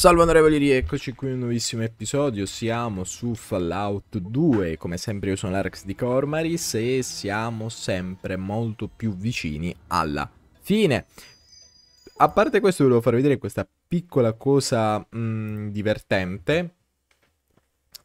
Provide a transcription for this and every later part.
Salve onorevoli, rieccoci qui in un nuovissimo episodio, siamo su Fallout 2, come sempre io sono l'Arx di Cormaris e siamo sempre molto più vicini alla fine. A parte questo volevo far vedere questa piccola cosa mh, mm, divertente,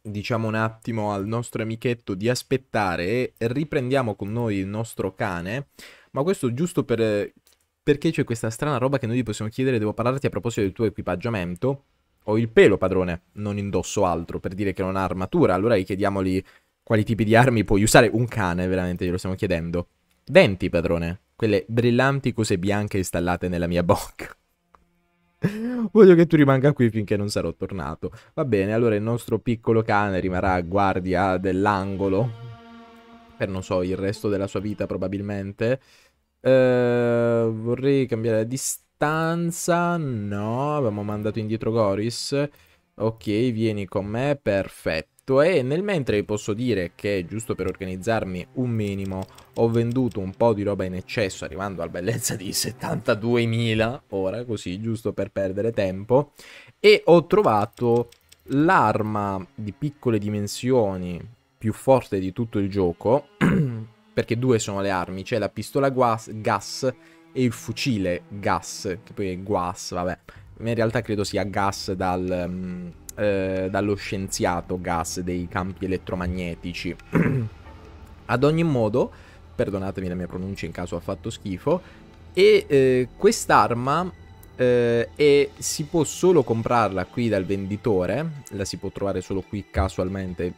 diciamo un attimo al nostro amichetto di aspettare e riprendiamo con noi il nostro cane, ma questo giusto per eh, perché c'è questa strana roba che noi gli possiamo chiedere, devo parlarti a proposito del tuo equipaggiamento. Ho il pelo, padrone, non indosso altro, per dire che non ha armatura, allora chiediamoli quali tipi di armi puoi usare. Un cane, veramente, glielo stiamo chiedendo. Denti, padrone, quelle brillanti cose bianche installate nella mia bocca. Voglio che tu rimanga qui finché non sarò tornato. Va bene, allora il nostro piccolo cane rimarrà a guardia dell'angolo. Per non so, il resto della sua vita probabilmente. Eh, vorrei cambiare la distanza. No, abbiamo mandato indietro Goris. Ok, vieni con me, perfetto. E nel mentre vi posso dire che, giusto per organizzarmi un minimo, ho venduto un po' di roba in eccesso, arrivando alla bellezza di 72.000, ora così, giusto per perdere tempo. E ho trovato l'arma di piccole dimensioni più forte di tutto il gioco, perché due sono le armi, c'è cioè la pistola guas, gas e il fucile gas, che poi è guas, vabbè, Ma in realtà credo sia gas dal, um, eh, dallo scienziato gas dei campi elettromagnetici. Ad ogni modo, perdonatemi la mia pronuncia in caso ha fatto schifo, e eh, quest'arma eh, e si può solo comprarla qui dal venditore, la si può trovare solo qui casualmente,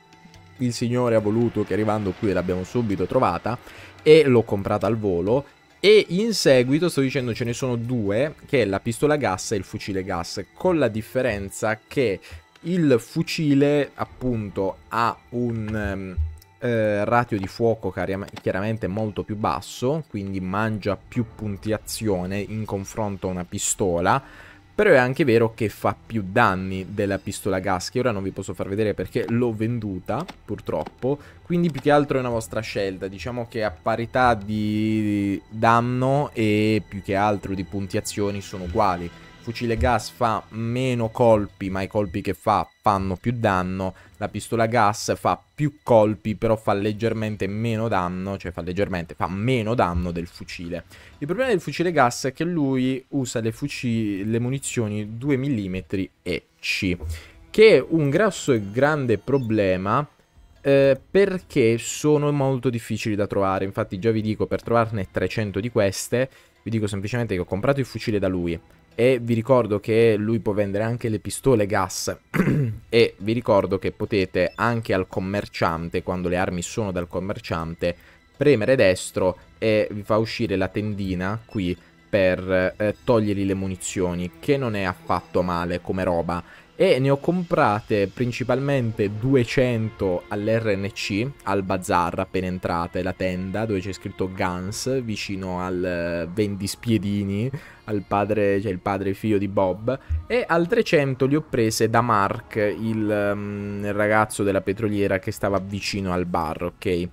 il signore ha voluto che arrivando qui l'abbiamo subito trovata e l'ho comprata al volo e in seguito, sto dicendo, ce ne sono due, che è la pistola gas e il fucile gas, con la differenza che il fucile appunto ha un ehm, eh, ratio di fuoco chiaramente molto più basso, quindi mangia più punti azione in confronto a una pistola, però è anche vero che fa più danni della pistola gas, che ora non vi posso far vedere perché l'ho venduta, purtroppo. Quindi più che altro è una vostra scelta, diciamo che a parità di danno e più che altro di punti azioni sono uguali fucile gas fa meno colpi, ma i colpi che fa fanno più danno, la pistola gas fa più colpi, però fa leggermente meno danno, cioè fa leggermente, fa meno danno del fucile. Il problema del fucile gas è che lui usa le, le munizioni 2 mm e C, che è un grosso e grande problema eh, perché sono molto difficili da trovare, infatti già vi dico per trovarne 300 di queste vi dico semplicemente che ho comprato il fucile da lui, e vi ricordo che lui può vendere anche le pistole gas e vi ricordo che potete anche al commerciante, quando le armi sono dal commerciante, premere destro e vi fa uscire la tendina qui per eh, togliergli le munizioni, che non è affatto male come roba e ne ho comprate principalmente 200 all'RNC, al bazar appena entrate, la tenda dove c'è scritto Guns, vicino al eh, Vendispiedini, al padre, cioè il padre figlio di Bob, e altre 100 le ho prese da Mark, il, um, mm, il ragazzo della petroliera che stava vicino al bar, ok?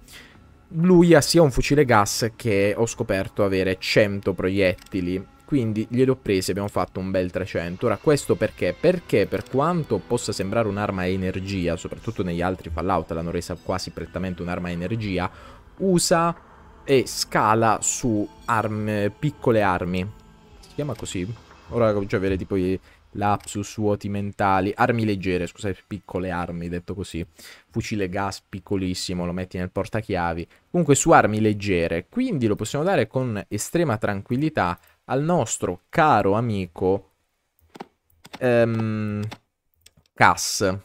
Lui ha sia un fucile gas che ho scoperto avere 100 proiettili quindi gliele ho prese, abbiamo fatto un bel 300. Ora, questo perché? Perché per quanto possa sembrare un'arma a energia, soprattutto negli altri Fallout l'hanno resa quasi prettamente un'arma a energia, usa e scala su armi, piccole armi. Si chiama così? Ora comincio a avere tipo i lapsus, vuoti mentali, armi leggere, scusate, piccole armi, detto così. Fucile gas piccolissimo, lo metti nel portachiavi. Comunque su armi leggere, quindi lo possiamo dare con estrema tranquillità al nostro caro amico um, Cass.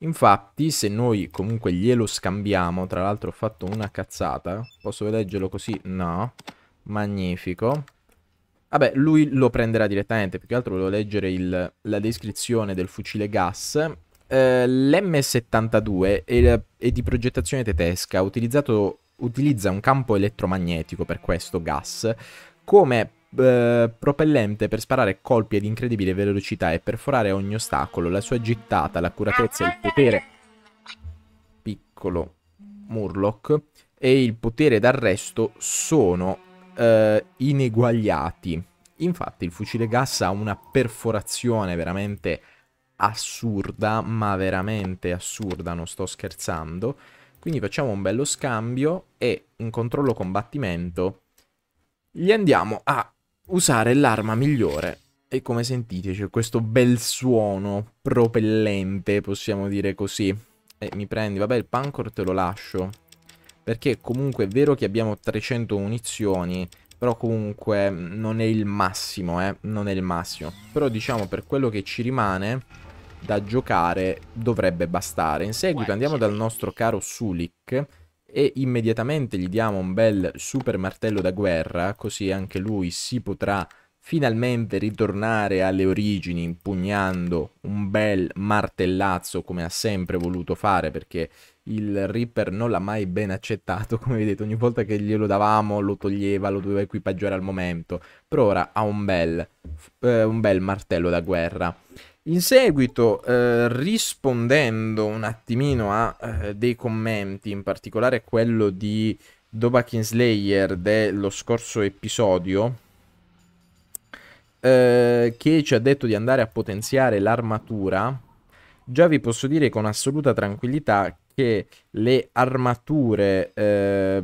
Infatti, se noi comunque glielo scambiamo, tra l'altro ho fatto una cazzata, posso leggerlo così? No, magnifico. Vabbè, lui lo prenderà direttamente, più che altro volevo leggere il, la descrizione del fucile gas. Eh, L'M72 è, è, di progettazione tedesca, utilizza un campo elettromagnetico per questo gas, come eh, propellente per sparare colpi ad incredibile velocità e perforare ogni ostacolo. La sua gittata, l'accuratezza e il potere... Piccolo Murloc e il potere d'arresto sono eh, ineguagliati. Infatti il fucile gas ha una perforazione veramente assurda, ma veramente assurda, non sto scherzando. Quindi facciamo un bello scambio e un controllo combattimento gli andiamo a usare l'arma migliore. E come sentite c'è questo bel suono propellente, possiamo dire così. E mi prendi, vabbè il pancor te lo lascio. Perché comunque è vero che abbiamo 300 munizioni, però comunque non è il massimo, eh, non è il massimo. Però diciamo per quello che ci rimane da giocare dovrebbe bastare. In seguito andiamo dal nostro caro Sulik e immediatamente gli diamo un bel super martello da guerra, così anche lui si potrà finalmente ritornare alle origini impugnando un bel martellazzo come ha sempre voluto fare perché il Reaper non l'ha mai ben accettato, come vedete ogni volta che glielo davamo lo toglieva, lo doveva equipaggiare al momento, per ora ha un bel, eh, un bel martello da guerra. In seguito, eh, rispondendo un attimino a eh, dei commenti, in particolare quello di Dobakin Slayer dello scorso episodio, eh, che ci ha detto di andare a potenziare l'armatura, già vi posso dire con assoluta tranquillità che le armature eh,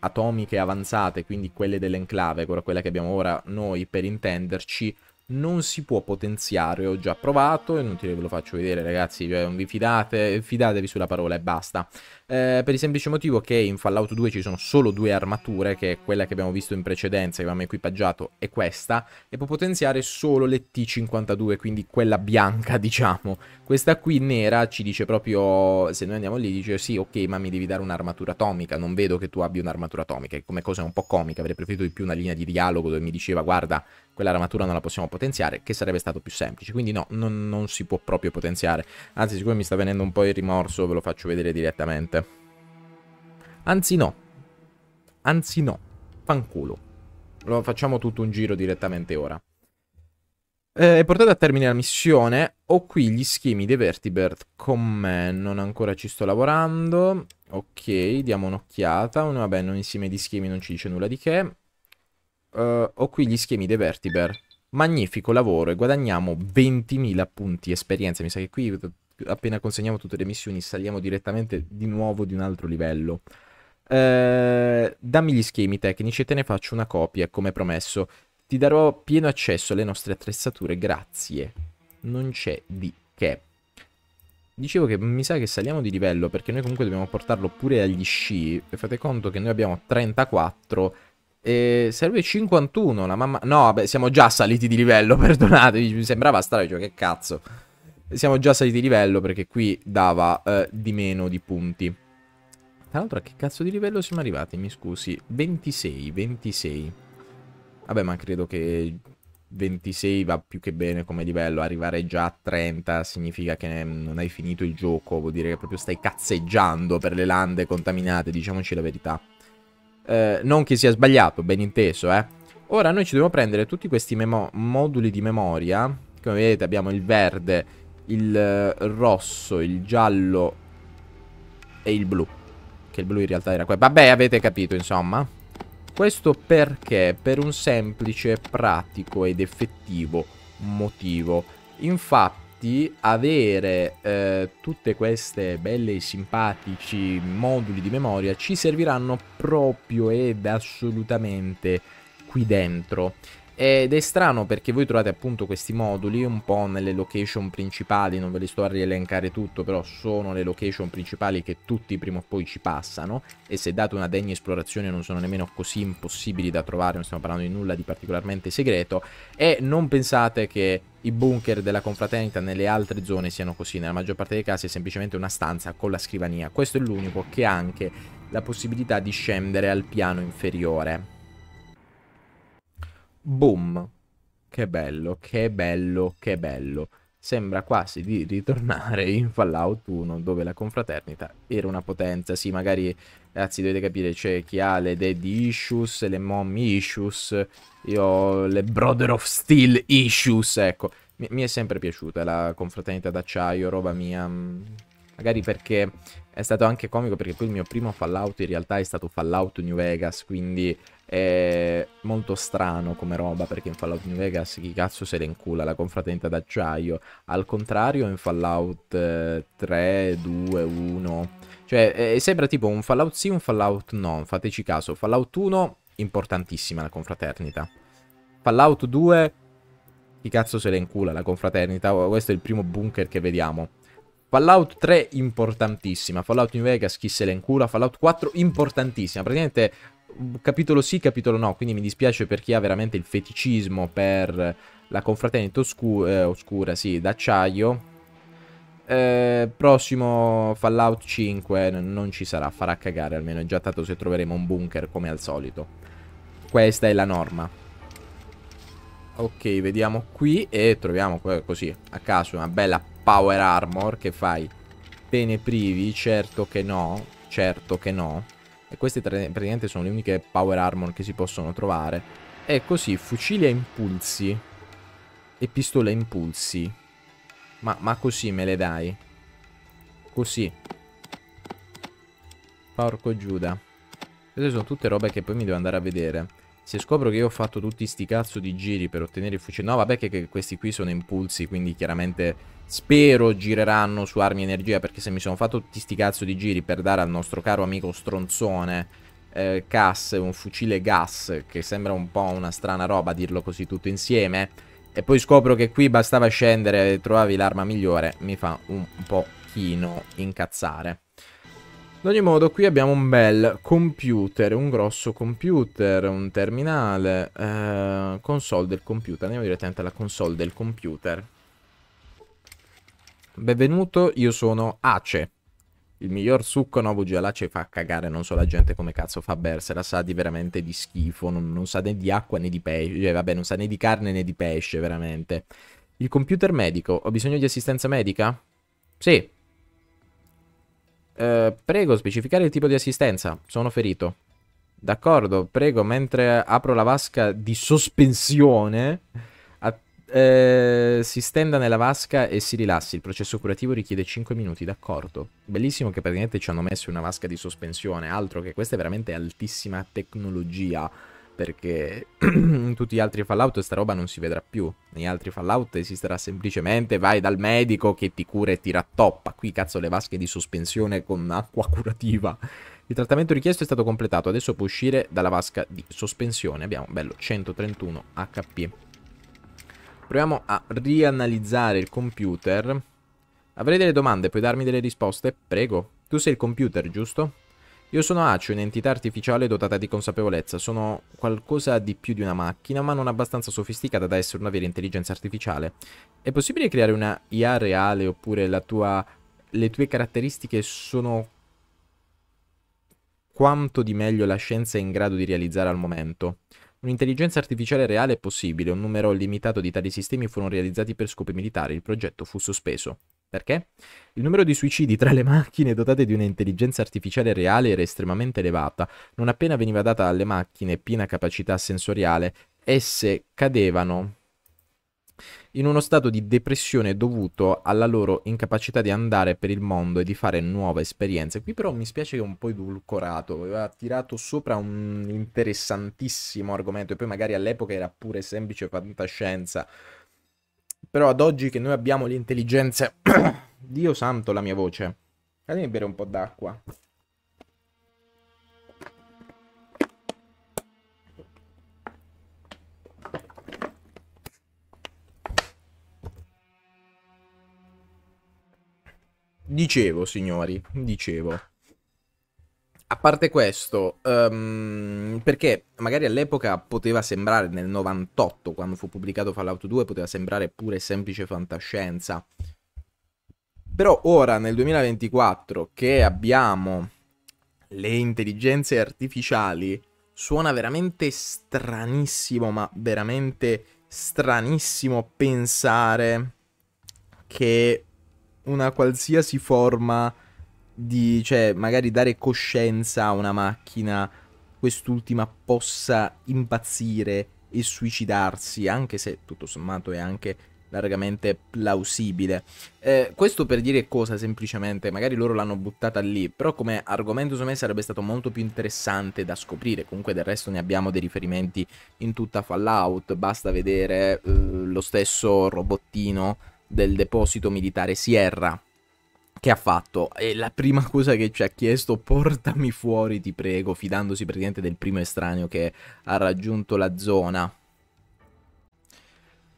atomiche avanzate, quindi quelle dell'enclave, quella che abbiamo ora noi per intenderci, non si può potenziare. Ho già provato, è inutile ve lo faccio vedere ragazzi, cioè, vi fidate, fidatevi sulla parola e basta eh, per il semplice motivo che in Fallout 2 ci sono solo due armature, che è quella che abbiamo visto in precedenza, che abbiamo equipaggiato, e questa, e può potenziare solo le T52, quindi quella bianca, diciamo. Questa qui nera ci dice proprio, se noi andiamo lì, dice sì, ok, ma mi devi dare un'armatura atomica, non vedo che tu abbia un'armatura atomica, che come cosa è un po' comica, avrei preferito di più una linea di dialogo dove mi diceva, guarda, quell'armatura non la possiamo potenziare, che sarebbe stato più semplice. Quindi no, non, non si può proprio potenziare. Anzi, siccome mi sta venendo un po' il rimorso, ve lo faccio vedere direttamente. Anzi no. Anzi no. Fanculo. Lo facciamo tutto un giro direttamente ora. Eh, portate a termine la missione. Ho qui gli schemi dei vertibert con me. Non ancora ci sto lavorando. Ok, diamo un'occhiata. Vabbè, un insieme di schemi non ci dice nulla di che. Uh, ho qui gli schemi dei vertiber. Magnifico lavoro e guadagniamo 20.000 punti esperienza. Mi sa che qui appena consegniamo tutte le missioni saliamo direttamente di nuovo di un altro livello. Eh, dammi gli schemi tecnici e te ne faccio una copia, come promesso. Ti darò pieno accesso alle nostre attrezzature, grazie. Non c'è di che. Dicevo che mi sa che saliamo di livello perché noi comunque dobbiamo portarlo pure agli sci. Fate conto che noi abbiamo 34 e serve 51. La mamma... No, vabbè, siamo già saliti di livello, perdonate. Mi sembrava strano, cioè, che cazzo. Siamo già saliti di livello perché qui dava eh, di meno di punti. Tra l'altro a che cazzo di livello siamo arrivati? Mi scusi. 26, 26. Vabbè, ma credo che 26 va più che bene come livello. Arrivare già a 30 significa che non hai finito il gioco. Vuol dire che proprio stai cazzeggiando per le lande contaminate, diciamoci la verità. Eh, non che sia sbagliato, ben inteso, eh. Ora noi ci dobbiamo prendere tutti questi moduli di memoria. Come vedete abbiamo il verde, il eh, rosso, il giallo e il blu. Che il blu in realtà era quello. Vabbè, avete capito, insomma. Questo perché? Per un semplice, pratico ed effettivo motivo. Infatti, avere eh, tutte queste belle e simpatici moduli di memoria ci serviranno proprio ed assolutamente qui dentro. Ed è strano perché voi trovate appunto questi moduli un po' nelle location principali, non ve li sto a rielencare tutto, però sono le location principali che tutti prima o poi ci passano e se date una degna esplorazione non sono nemmeno così impossibili da trovare, non stiamo parlando di nulla di particolarmente segreto e non pensate che i bunker della confraternita nelle altre zone siano così, nella maggior parte dei casi è semplicemente una stanza con la scrivania, questo è l'unico che ha anche la possibilità di scendere al piano inferiore. Boom. Che bello, che bello, che bello. Sembra quasi di ritornare in Fallout 1 dove la confraternita era una potenza. Sì, magari, ragazzi, dovete capire, c'è chi ha le daddy issues, le mom issues, io ho le brother of steel issues, ecco. Mi, mi è sempre piaciuta la confraternita d'acciaio, roba mia. Mm, magari perché è stato anche comico perché poi il mio primo Fallout in realtà è stato Fallout New Vegas, quindi è molto strano come roba perché in Fallout New Vegas chi cazzo se ne incula la confraternita d'acciaio. Al contrario in Fallout eh, 3, 2, 1. Cioè eh, sembra tipo un Fallout sì, un Fallout no. Fateci caso. Fallout 1, importantissima la confraternita. Fallout 2, chi cazzo se ne incula la confraternita. Oh, questo è il primo bunker che vediamo. Fallout 3 importantissima, Fallout New Vegas chi se le incula, Fallout 4 importantissima, praticamente capitolo sì, capitolo no, quindi mi dispiace per chi ha veramente il feticismo per la confraternita oscu eh, oscura, sì, d'acciaio. Eh, prossimo Fallout 5 non ci sarà, farà cagare almeno, è già tanto se troveremo un bunker come al solito. Questa è la norma. Ok, vediamo qui e troviamo così, a caso, una bella power armor che fai. Pene privi, certo che no, certo che no e queste tre, praticamente sono le uniche power armor che si possono trovare. E così, fucili a impulsi e pistole a impulsi. Ma, ma così me le dai. Così. Porco Giuda. Queste sono tutte robe che poi mi devo andare a vedere. Se scopro che io ho fatto tutti sti cazzo di giri per ottenere i fucili... No, vabbè che, che questi qui sono impulsi, quindi chiaramente Spero gireranno su armi energia perché se mi sono fatto tutti sti cazzo di giri per dare al nostro caro amico stronzone eh, Cass un fucile gas che sembra un po' una strana roba dirlo così tutto insieme e poi scopro che qui bastava scendere e trovavi l'arma migliore mi fa un pochino incazzare. Ad ogni modo qui abbiamo un bel computer, un grosso computer, un terminale, eh, console del computer, andiamo direttamente alla console del computer. Benvenuto, io sono Ace. Il miglior succo, no, bugia, l'Ace fa cagare, non so la gente come cazzo fa a bersela, sa di veramente di schifo, non, non sa né di acqua né di pesce, cioè, vabbè, non sa né di carne né di pesce, veramente. Il computer medico, ho bisogno di assistenza medica? Sì. Eh, prego, specificare il tipo di assistenza, sono ferito. D'accordo, prego, mentre apro la vasca di sospensione... Eh, si stenda nella vasca e si rilassi. Il processo curativo richiede 5 minuti, d'accordo. Bellissimo che praticamente ci hanno messo una vasca di sospensione, altro che questa è veramente altissima tecnologia perché in tutti gli altri Fallout sta roba non si vedrà più. Negli altri Fallout esisterà semplicemente vai dal medico che ti cura e ti rattoppa. Qui cazzo le vasche di sospensione con acqua curativa. Il trattamento richiesto è stato completato, adesso può uscire dalla vasca di sospensione. Abbiamo, bello, 131 HP. Proviamo a rianalizzare il computer. Avrei delle domande, puoi darmi delle risposte? Prego. Tu sei il computer, giusto? Io sono Acio, un'entità artificiale dotata di consapevolezza. Sono qualcosa di più di una macchina, ma non abbastanza sofisticata da essere una vera intelligenza artificiale. È possibile creare una IA reale oppure tua... le tue caratteristiche sono quanto di meglio la scienza è in grado di realizzare al momento? Un'intelligenza artificiale reale è possibile, un numero limitato di tali sistemi furono realizzati per scopi militari, il progetto fu sospeso. Perché? Il numero di suicidi tra le macchine dotate di un'intelligenza artificiale reale era estremamente elevata. Non appena veniva data alle macchine piena capacità sensoriale, esse cadevano in uno stato di depressione dovuto alla loro incapacità di andare per il mondo e di fare nuove esperienze. Qui però mi spiace che è un po' edulcorato, aveva tirato sopra un interessantissimo argomento e poi magari all'epoca era pure semplice fantascienza. Però ad oggi che noi abbiamo l'intelligenza... Dio santo la mia voce. Fatemi bere un po' d'acqua. Dicevo, signori, dicevo. A parte questo, um, perché magari all'epoca poteva sembrare, nel 98, quando fu pubblicato Fallout 2, poteva sembrare pure semplice fantascienza. Però ora, nel 2024, che abbiamo le intelligenze artificiali, suona veramente stranissimo, ma veramente stranissimo pensare che una qualsiasi forma di, cioè, magari dare coscienza a una macchina, quest'ultima possa impazzire e suicidarsi, anche se tutto sommato è anche largamente plausibile. Eh, questo per dire cosa semplicemente, magari loro l'hanno buttata lì, però come argomento secondo me sarebbe stato molto più interessante da scoprire, comunque del resto ne abbiamo dei riferimenti in tutta Fallout, basta vedere eh, lo stesso robottino del deposito militare Sierra che ha fatto e la prima cosa che ci ha chiesto portami fuori ti prego fidandosi praticamente del primo estraneo che ha raggiunto la zona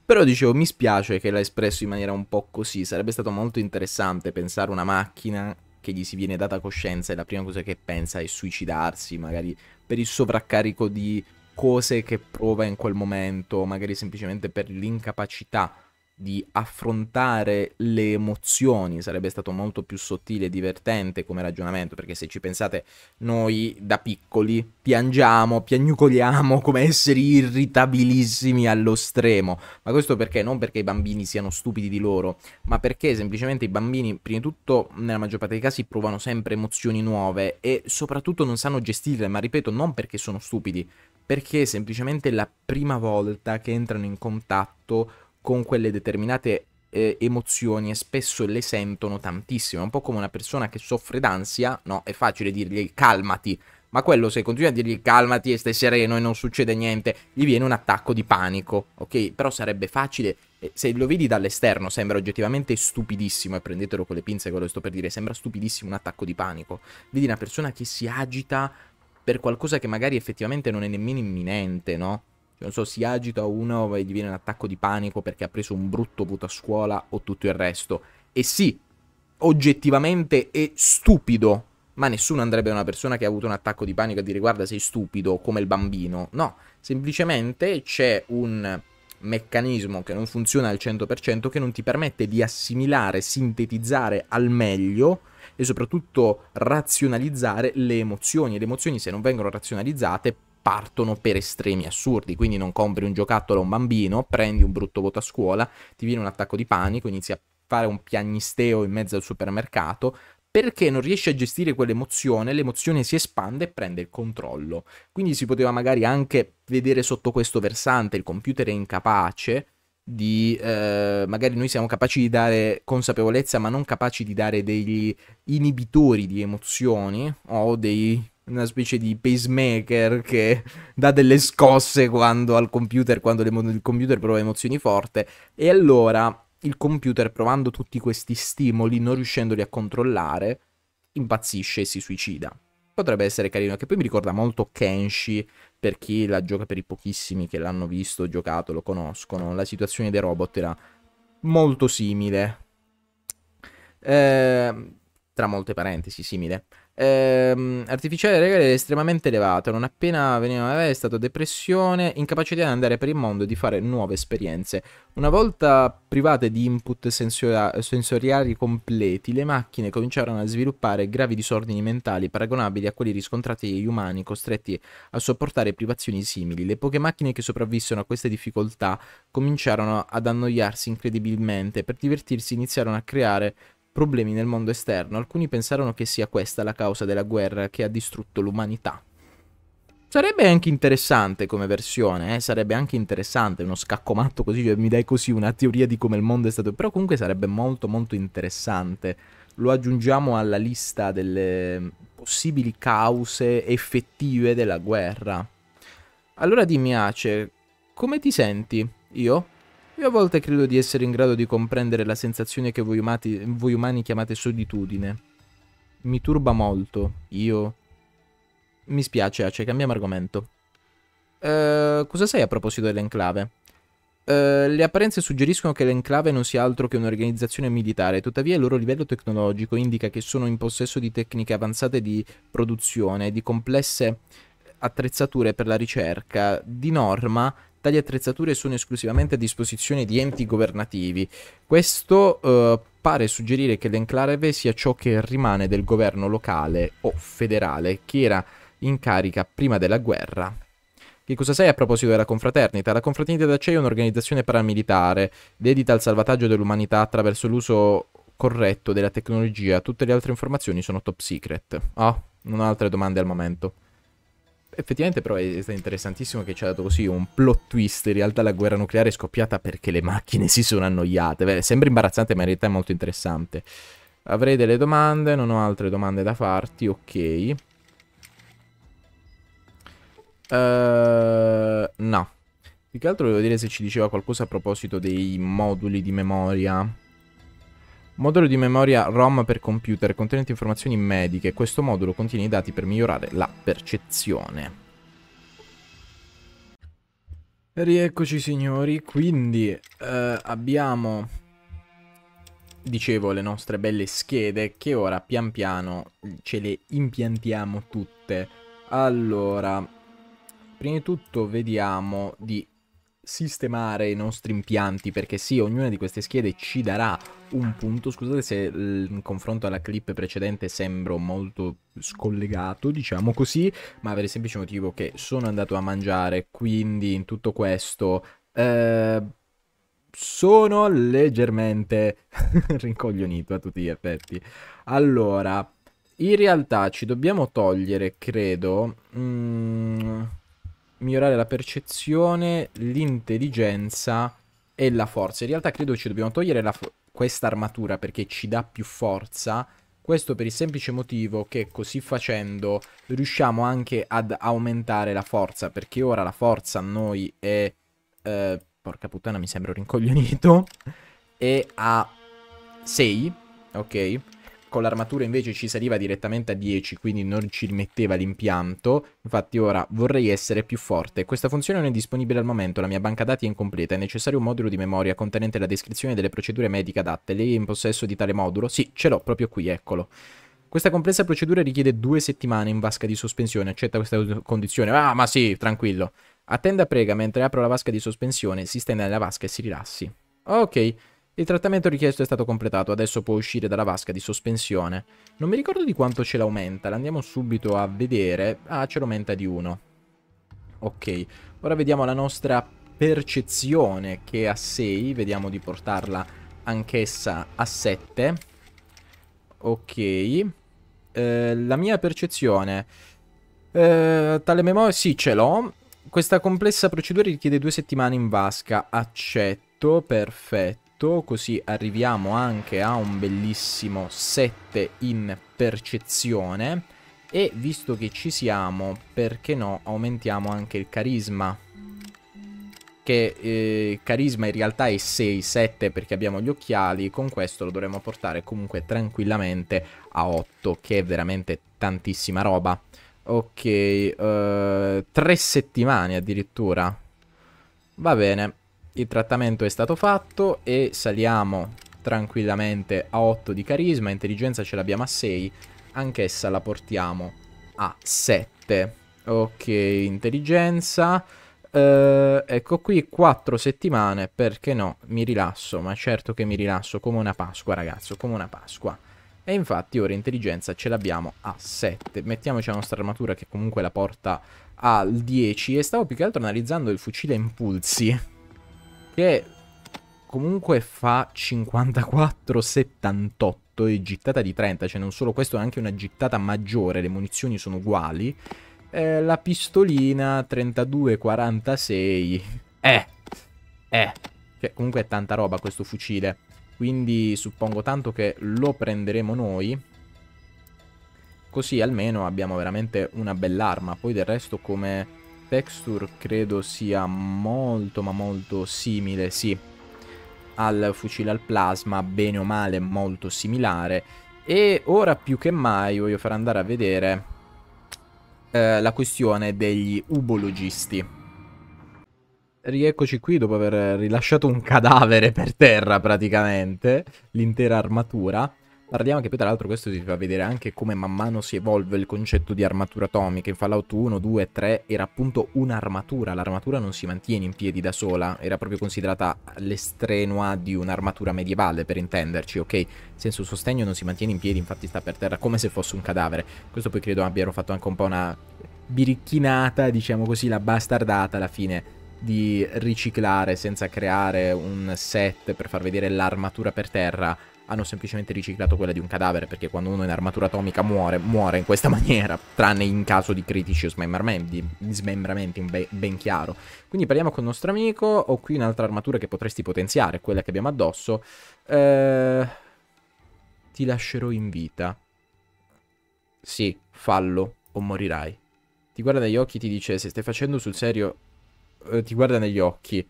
però dicevo mi spiace che l'ha espresso in maniera un po' così sarebbe stato molto interessante pensare una macchina che gli si viene data coscienza e la prima cosa che pensa è suicidarsi magari per il sovraccarico di cose che prova in quel momento magari semplicemente per l'incapacità di affrontare le emozioni sarebbe stato molto più sottile e divertente come ragionamento perché se ci pensate noi da piccoli piangiamo, piagnucoliamo come esseri irritabilissimi allo stremo ma questo perché? Non perché i bambini siano stupidi di loro ma perché semplicemente i bambini prima di tutto nella maggior parte dei casi provano sempre emozioni nuove e soprattutto non sanno gestirle ma ripeto non perché sono stupidi perché semplicemente la prima volta che entrano in contatto con quelle determinate eh, emozioni e spesso le sentono tantissimo. È un po' come una persona che soffre d'ansia, no? È facile dirgli calmati, ma quello se continui a dirgli calmati e stai sereno e non succede niente, gli viene un attacco di panico, ok? Però sarebbe facile, eh, se lo vedi dall'esterno sembra oggettivamente stupidissimo, e prendetelo con le pinze quello che sto per dire, sembra stupidissimo un attacco di panico. Vedi una persona che si agita per qualcosa che magari effettivamente non è nemmeno imminente, no? Cioè, non so, si agita uno e gli viene un attacco di panico perché ha preso un brutto voto a scuola o tutto il resto. E sì, oggettivamente è stupido, ma nessuno andrebbe a una persona che ha avuto un attacco di panico a dire guarda sei stupido come il bambino. No, semplicemente c'è un meccanismo che non funziona al 100% che non ti permette di assimilare, sintetizzare al meglio e soprattutto razionalizzare le emozioni. le emozioni se non vengono razionalizzate partono per estremi assurdi, quindi non compri un giocattolo a un bambino, prendi un brutto voto a scuola, ti viene un attacco di panico, inizi a fare un piagnisteo in mezzo al supermercato, perché non riesce a gestire quell'emozione, l'emozione si espande e prende il controllo. Quindi si poteva magari anche vedere sotto questo versante il computer è incapace di eh, magari noi siamo capaci di dare consapevolezza ma non capaci di dare degli inibitori di emozioni o dei una specie di pacemaker che dà delle scosse quando al computer, quando il computer prova emozioni forti. E allora il computer, provando tutti questi stimoli, non riuscendoli a controllare, impazzisce e si suicida. Potrebbe essere carino, che poi mi ricorda molto Kenshi, per chi la gioca, per i pochissimi che l'hanno visto, giocato, lo conoscono. La situazione dei robot era molto simile. Eh, tra molte parentesi, simile ehm, artificiale regale era estremamente elevata. Non appena veniva da me è stato depressione, incapacità di andare per il mondo e di fare nuove esperienze. Una volta private di input sensori sensoriali completi, le macchine cominciarono a sviluppare gravi disordini mentali paragonabili a quelli riscontrati dagli umani costretti a sopportare privazioni simili. Le poche macchine che sopravvissero a queste difficoltà cominciarono ad annoiarsi incredibilmente. Per divertirsi iniziarono a creare problemi nel mondo esterno, alcuni pensarono che sia questa la causa della guerra che ha distrutto l'umanità. Sarebbe anche interessante come versione, eh? sarebbe anche interessante uno scaccomatto così, cioè, mi dai così una teoria di come il mondo è stato, però comunque sarebbe molto molto interessante. Lo aggiungiamo alla lista delle possibili cause effettive della guerra. Allora dimmi Ace, come ti senti? Io? Io a volte credo di essere in grado di comprendere la sensazione che voi, umati, voi umani chiamate solitudine. Mi turba molto, io... Mi spiace, Ace, cambiamo argomento. Uh, cosa sai a proposito dell'enclave? Uh, le apparenze suggeriscono che l'enclave non sia altro che un'organizzazione militare, tuttavia il loro livello tecnologico indica che sono in possesso di tecniche avanzate di produzione, di complesse attrezzature per la ricerca. Di norma, Tali attrezzature sono esclusivamente a disposizione di enti governativi. Questo eh, pare suggerire che l'enclave sia ciò che rimane del governo locale o federale che era in carica prima della guerra. Che cosa sei a proposito della confraternita? La confraternita d'acciaio è un'organizzazione paramilitare dedita al salvataggio dell'umanità attraverso l'uso corretto della tecnologia. Tutte le altre informazioni sono top secret. oh, non ho altre domande al momento effettivamente però è, stato interessantissimo che ci ha dato così un plot twist. In realtà la guerra nucleare è scoppiata perché le macchine si sono annoiate. Beh, sembra imbarazzante, ma in realtà è molto interessante. Avrei delle domande, non ho altre domande da farti, ok. Uh, no. Più che altro volevo dire se ci diceva qualcosa a proposito dei moduli di memoria. Modulo di memoria ROM per computer contenente informazioni mediche. Questo modulo contiene i dati per migliorare la percezione. Rieccoci signori, quindi eh, abbiamo, dicevo, le nostre belle schede che ora pian piano ce le impiantiamo tutte. Allora, prima di tutto vediamo di sistemare i nostri impianti perché sì, ognuna di queste schede ci darà un punto. Scusate se in confronto alla clip precedente sembro molto scollegato, diciamo così, ma per il semplice motivo che sono andato a mangiare, quindi in tutto questo... Eh, sono leggermente rincoglionito a tutti gli effetti. Allora, in realtà ci dobbiamo togliere, credo... Mm migliorare la percezione, l'intelligenza e la forza. In realtà credo ci dobbiamo togliere questa armatura perché ci dà più forza. Questo per il semplice motivo che così facendo riusciamo anche ad aumentare la forza, perché ora la forza a noi è... Eh, porca puttana mi sembra un rincoglionito, è a 6, ok? con l'armatura invece ci saliva direttamente a 10, quindi non ci rimetteva l'impianto. Infatti ora vorrei essere più forte. Questa funzione non è disponibile al momento, la mia banca dati è incompleta. È necessario un modulo di memoria contenente la descrizione delle procedure mediche adatte. Lei è in possesso di tale modulo? Sì, ce l'ho proprio qui, eccolo. Questa complessa procedura richiede due settimane in vasca di sospensione. Accetta questa condizione? Ah, ma sì, tranquillo. Attenda prega mentre apro la vasca di sospensione, si stende nella vasca e si rilassi. Ok. Il trattamento richiesto è stato completato, adesso può uscire dalla vasca di sospensione. Non mi ricordo di quanto ce l'aumenta, l'andiamo subito a vedere. Ah, ce l'aumenta di 1. Ok, ora vediamo la nostra percezione che è a 6, vediamo di portarla anch'essa a 7. Ok, eh, la mia percezione... Eh, tale memoria sì ce l'ho. Questa complessa procedura richiede due settimane in vasca, accetto, perfetto tutto, così arriviamo anche a un bellissimo 7 in percezione e visto che ci siamo, perché no, aumentiamo anche il carisma. Che eh, carisma in realtà è 6-7 perché abbiamo gli occhiali, con questo lo dovremmo portare comunque tranquillamente a 8, che è veramente tantissima roba. Ok, 3 eh, tre settimane addirittura. Va bene, il trattamento è stato fatto e saliamo tranquillamente a 8 di carisma, intelligenza ce l'abbiamo a 6, anch'essa la portiamo a 7. Ok, intelligenza. Eh, ecco qui 4 settimane, perché no? Mi rilasso, ma certo che mi rilasso come una Pasqua, ragazzo, come una Pasqua. E infatti ora intelligenza ce l'abbiamo a 7. Mettiamoci la nostra armatura che comunque la porta al 10. E stavo più che altro analizzando il fucile impulsi che comunque fa 54-78 e gittata di 30, cioè non solo questo, è anche una gittata maggiore, le munizioni sono uguali. Eh, la pistolina 32-46, Eh, eh, cioè comunque è tanta roba questo fucile. Quindi suppongo tanto che lo prenderemo noi. Così almeno abbiamo veramente una bell'arma. Poi del resto come texture credo sia molto ma molto simile, sì, al fucile al plasma, bene o male molto similare. E ora più che mai voglio far andare a vedere eh, la questione degli ubologisti. Rieccoci qui dopo aver rilasciato un cadavere per terra praticamente, l'intera armatura. Guardiamo che poi tra l'altro questo ti fa vedere anche come man mano si evolve il concetto di armatura atomica. In Fallout 1, 2, 3 era appunto un'armatura, l'armatura non si mantiene in piedi da sola, era proprio considerata l'estrenua di un'armatura medievale per intenderci, ok? Senza un sostegno non si mantiene in piedi, infatti sta per terra come se fosse un cadavere. Questo poi credo abbiano fatto anche un po' una birichinata, diciamo così, la bastardata alla fine di riciclare senza creare un set per far vedere l'armatura per terra hanno semplicemente riciclato quella di un cadavere, perché quando uno in armatura atomica muore, muore in questa maniera, tranne in caso di critici o smembramenti, smembramenti ben chiaro. Quindi parliamo con il nostro amico, ho qui un'altra armatura che potresti potenziare, quella che abbiamo addosso. Eh, ti lascerò in vita. Sì, fallo o morirai. Ti guarda negli occhi e ti dice se stai facendo sul serio... Eh, ti guarda negli occhi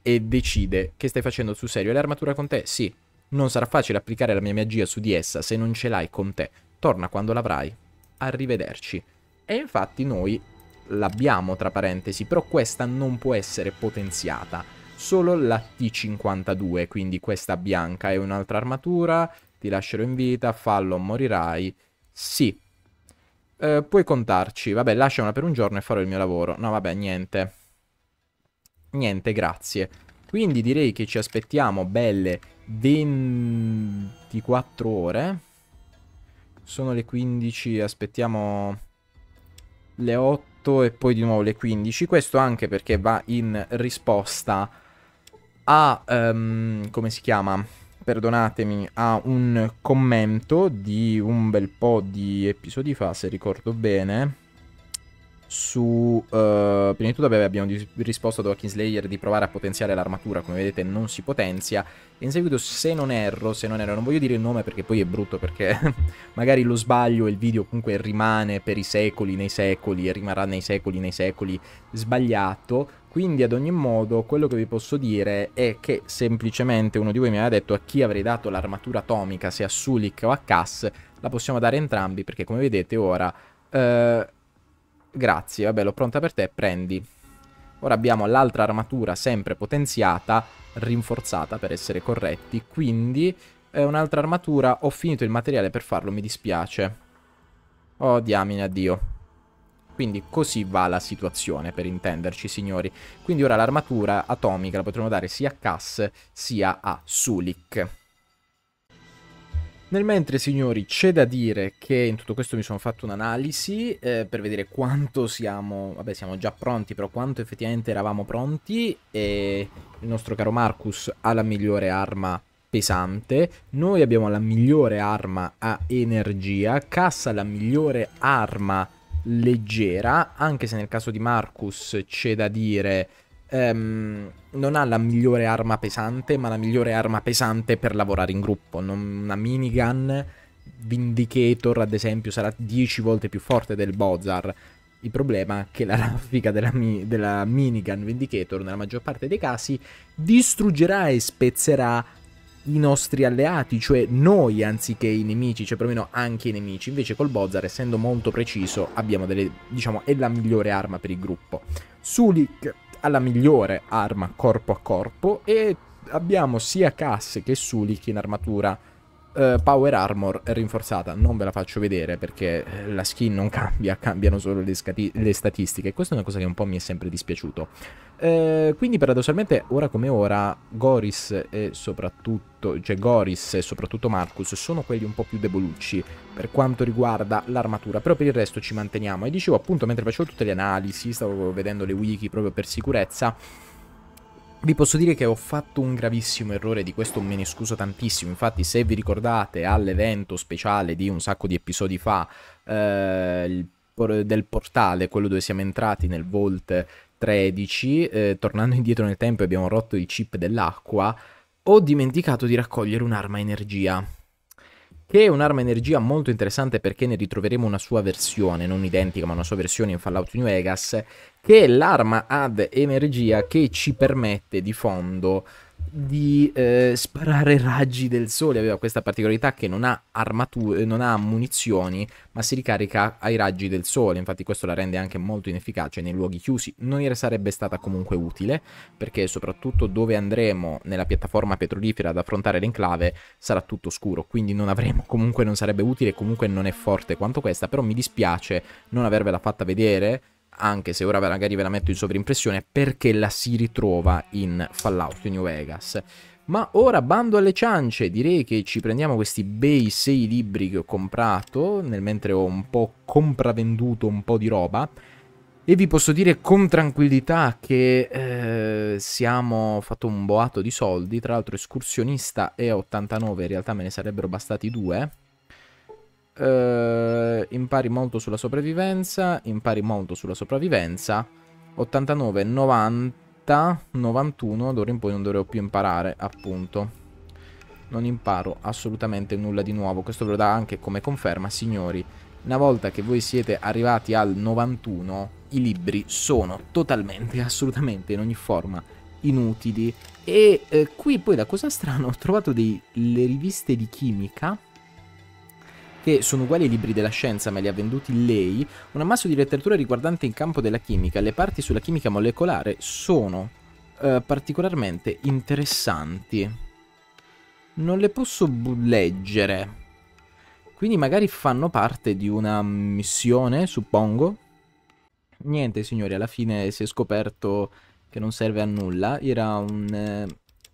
e decide che stai facendo sul serio l'armatura con te? Sì, non sarà facile applicare la mia magia su di essa se non ce l'hai con te. Torna quando l'avrai. Arrivederci. E infatti noi l'abbiamo, tra parentesi, però questa non può essere potenziata. Solo la T52, quindi questa bianca è un'altra armatura, ti lascerò in vita, fallo, morirai. Sì. Eh, puoi contarci. Vabbè, lasciamela per un giorno e farò il mio lavoro. No, vabbè, niente. Niente, grazie. Quindi direi che ci aspettiamo belle 24 ore. Sono le 15, aspettiamo le 8 e poi di nuovo le 15. Questo anche perché va in risposta a... Um, come si chiama? Perdonatemi, a un commento di un bel po' di episodi fa, se ricordo bene su... Uh, prima di tutto vabbè, abbiamo risposto ad Hawking Slayer di provare a potenziare l'armatura, come vedete non si potenzia. E in seguito, se non erro, se non erro, non voglio dire il nome perché poi è brutto, perché magari lo sbaglio e il video comunque rimane per i secoli nei secoli e rimarrà nei secoli nei secoli sbagliato. Quindi ad ogni modo quello che vi posso dire è che semplicemente uno di voi mi aveva detto a chi avrei dato l'armatura atomica, se a Sulik o a Cass, la possiamo dare entrambi perché come vedete ora... Uh, Grazie, vabbè, l'ho pronta per te, prendi. Ora abbiamo l'altra armatura sempre potenziata, rinforzata per essere corretti, quindi eh, un'altra armatura, ho finito il materiale per farlo, mi dispiace. Oh diamine, addio. Quindi così va la situazione, per intenderci, signori. Quindi ora l'armatura atomica la potremo dare sia a Cass sia a Sulik. Nel mentre, signori, c'è da dire che in tutto questo mi sono fatto un'analisi eh, per vedere quanto siamo, vabbè siamo già pronti, però quanto effettivamente eravamo pronti e il nostro caro Marcus ha la migliore arma pesante, noi abbiamo la migliore arma a energia, Cassa la migliore arma leggera, anche se nel caso di Marcus c'è da dire ehm, non ha la migliore arma pesante, ma la migliore arma pesante per lavorare in gruppo. Non, una minigun Vindicator, ad esempio, sarà 10 volte più forte del Bozar. Il problema è che la raffica della, mi della minigun Vindicator, nella maggior parte dei casi, distruggerà e spezzerà i nostri alleati, cioè noi anziché i nemici, cioè perlomeno anche i nemici. Invece col Bozar, essendo molto preciso, abbiamo delle, diciamo, è la migliore arma per il gruppo. Sulik alla migliore arma corpo a corpo e abbiamo sia Cass che Sulik in armatura uh, Power Armor rinforzata. Non ve la faccio vedere perché eh, la skin non cambia, cambiano solo le, le statistiche. Questa è una cosa che un po' mi è sempre dispiaciuto. Uh, quindi paradossalmente ora come ora Goris e soprattutto, cioè Goris e soprattutto Marcus sono quelli un po' più debolucci per quanto riguarda l'armatura, però per il resto ci manteniamo. E dicevo appunto mentre facevo tutte le analisi, stavo vedendo le wiki proprio per sicurezza vi posso dire che ho fatto un gravissimo errore, di questo me ne scuso tantissimo, infatti se vi ricordate all'evento speciale di un sacco di episodi fa, eh, del portale, quello dove siamo entrati nel Vault 13, eh, tornando indietro nel tempo e abbiamo rotto il chip dell'acqua, ho dimenticato di raccogliere un'arma energia che è un'arma energia molto interessante perché ne ritroveremo una sua versione, non identica ma una sua versione in Fallout New Vegas, che è l'arma ad energia che ci permette di fondo di eh, sparare raggi del sole. Aveva questa particolarità che non ha armature, non ha munizioni, ma si ricarica ai raggi del sole. Infatti, questo la rende anche molto inefficace nei luoghi chiusi. Non sarebbe stata comunque utile, perché soprattutto dove andremo nella piattaforma petrolifera ad affrontare l'enclave sarà tutto scuro. Quindi non avremo, comunque non sarebbe utile, comunque non è forte quanto questa. Però mi dispiace non avervela fatta vedere anche se ora magari ve la metto in sovrimpressione, perché la si ritrova in Fallout New Vegas. Ma ora bando alle ciance, direi che ci prendiamo questi bei sei libri che ho comprato, nel mentre ho un po' compravenduto un po' di roba, e vi posso dire con tranquillità che eh, siamo fatto un boato di soldi, tra l'altro escursionista e 89, in realtà me ne sarebbero bastati due, eh, impari molto sulla sopravvivenza, impari molto sulla sopravvivenza, 89, 90, 91, d'ora in poi non dovrò più imparare, appunto. Non imparo assolutamente nulla di nuovo, questo ve lo dà anche come conferma, signori. Una volta che voi siete arrivati al 91, i libri sono totalmente, assolutamente, in ogni forma, inutili. E eh, qui poi la cosa strana, ho trovato dei, le riviste di chimica che sono uguali ai libri della scienza ma li ha venduti lei, un ammasso di letteratura riguardante il campo della chimica. Le parti sulla chimica molecolare sono eh, particolarmente interessanti. Non le posso leggere. Quindi magari fanno parte di una missione, suppongo. Niente, signori, alla fine si è scoperto che non serve a nulla. Era un eh,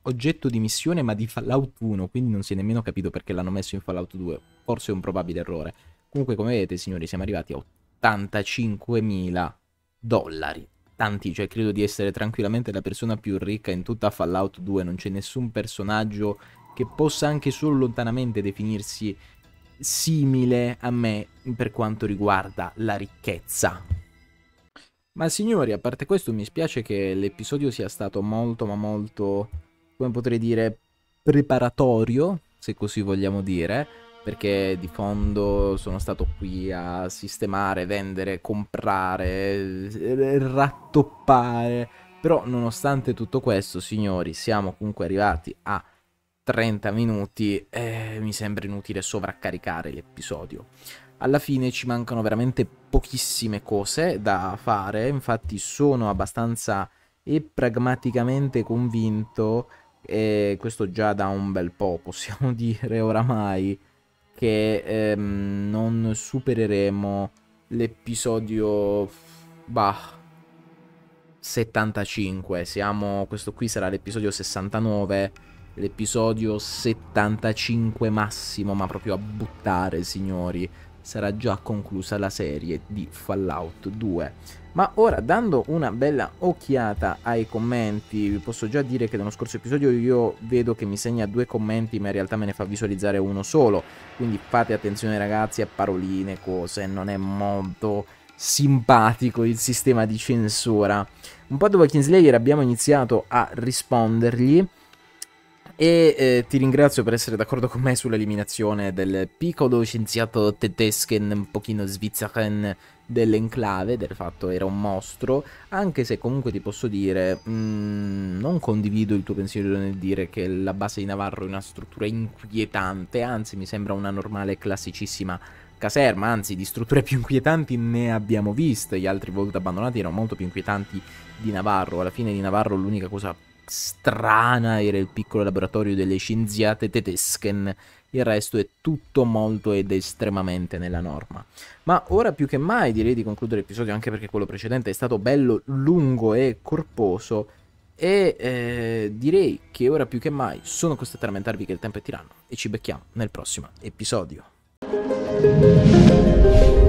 oggetto di missione, ma di Fallout 1, quindi non si è nemmeno capito perché l'hanno messo in Fallout 2 forse un probabile errore. Comunque, come vedete, signori, siamo arrivati a 85.000 dollari. Tanti, cioè credo di essere tranquillamente la persona più ricca in tutta Fallout 2. Non c'è nessun personaggio che possa anche solo lontanamente definirsi simile a me per quanto riguarda la ricchezza. Ma signori, a parte questo, mi spiace che l'episodio sia stato molto, ma molto, come potrei dire, preparatorio, se così vogliamo dire, perché di fondo sono stato qui a sistemare, vendere, comprare, rattoppare. Però nonostante tutto questo, signori, siamo comunque arrivati a 30 minuti e mi sembra inutile sovraccaricare l'episodio. Alla fine ci mancano veramente pochissime cose da fare, infatti sono abbastanza e pragmaticamente convinto, e questo già da un bel po', possiamo dire oramai, che ehm, non supereremo l'episodio... Bah, 75. Siamo, questo qui sarà l'episodio 69. L'episodio 75 massimo, ma proprio a buttare, signori. Sarà già conclusa la serie di Fallout 2. Ma ora, dando una bella occhiata ai commenti, vi posso già dire che nello scorso episodio io vedo che mi segna due commenti, ma in realtà me ne fa visualizzare uno solo. Quindi fate attenzione ragazzi a paroline, cose, non è molto simpatico il sistema di censura. Un po' dopo Kingslayer abbiamo iniziato a rispondergli e eh, ti ringrazio per essere d'accordo con me sull'eliminazione del piccolo scienziato tedesco un pochino svizzero, dell'enclave, del fatto era un mostro, anche se comunque ti posso dire, mh, mm, non condivido il tuo pensiero nel dire che la base di Navarro è una struttura inquietante, anzi mi sembra una normale classicissima caserma, anzi di strutture più inquietanti ne abbiamo viste, gli altri volti abbandonati erano molto più inquietanti di Navarro, alla fine di Navarro l'unica cosa strana era il piccolo laboratorio delle scienziate tedesche il resto è tutto molto ed estremamente nella norma. Ma ora più che mai direi di concludere l'episodio anche perché quello precedente è stato bello lungo e corposo e eh, direi che ora più che mai sono costretto a lamentarvi che il tempo è tiranno e ci becchiamo nel prossimo episodio.